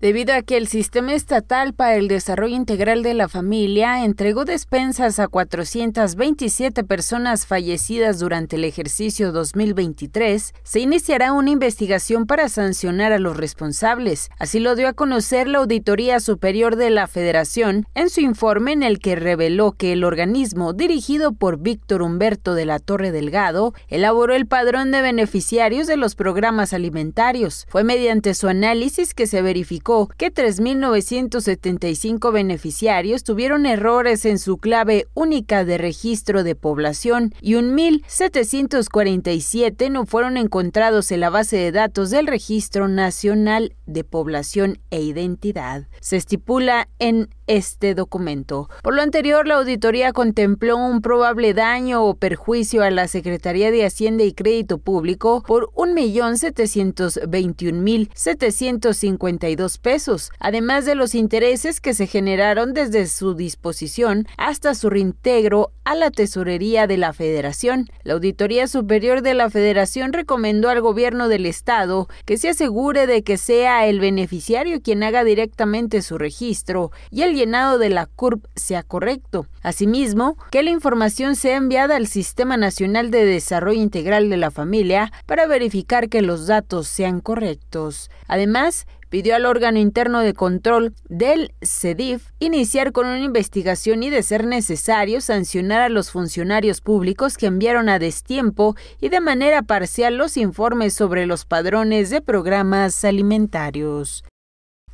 debido a que el Sistema Estatal para el Desarrollo Integral de la Familia entregó despensas a 427 personas fallecidas durante el ejercicio 2023, se iniciará una investigación para sancionar a los responsables. Así lo dio a conocer la Auditoría Superior de la Federación en su informe en el que reveló que el organismo dirigido por Víctor Humberto de la Torre Delgado elaboró el padrón de beneficiarios de los programas alimentarios. Fue mediante su análisis que se verificó que 3.975 beneficiarios tuvieron errores en su clave única de registro de población y 1.747 no fueron encontrados en la base de datos del Registro Nacional de población e identidad se estipula en este documento. Por lo anterior, la auditoría contempló un probable daño o perjuicio a la Secretaría de Hacienda y Crédito Público por 1.721.752 pesos, además de los intereses que se generaron desde su disposición hasta su reintegro a la tesorería de la Federación. La Auditoría Superior de la Federación recomendó al gobierno del Estado que se asegure de que sea el beneficiario quien haga directamente su registro y el llenado de la CURP sea correcto. Asimismo, que la información sea enviada al Sistema Nacional de Desarrollo Integral de la Familia para verificar que los datos sean correctos. Además, pidió al órgano interno de control del CEDIF iniciar con una investigación y, de ser necesario, sancionar a los funcionarios públicos que enviaron a destiempo y de manera parcial los informes sobre los padrones de programas alimentarios.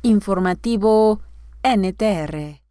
Informativo NTR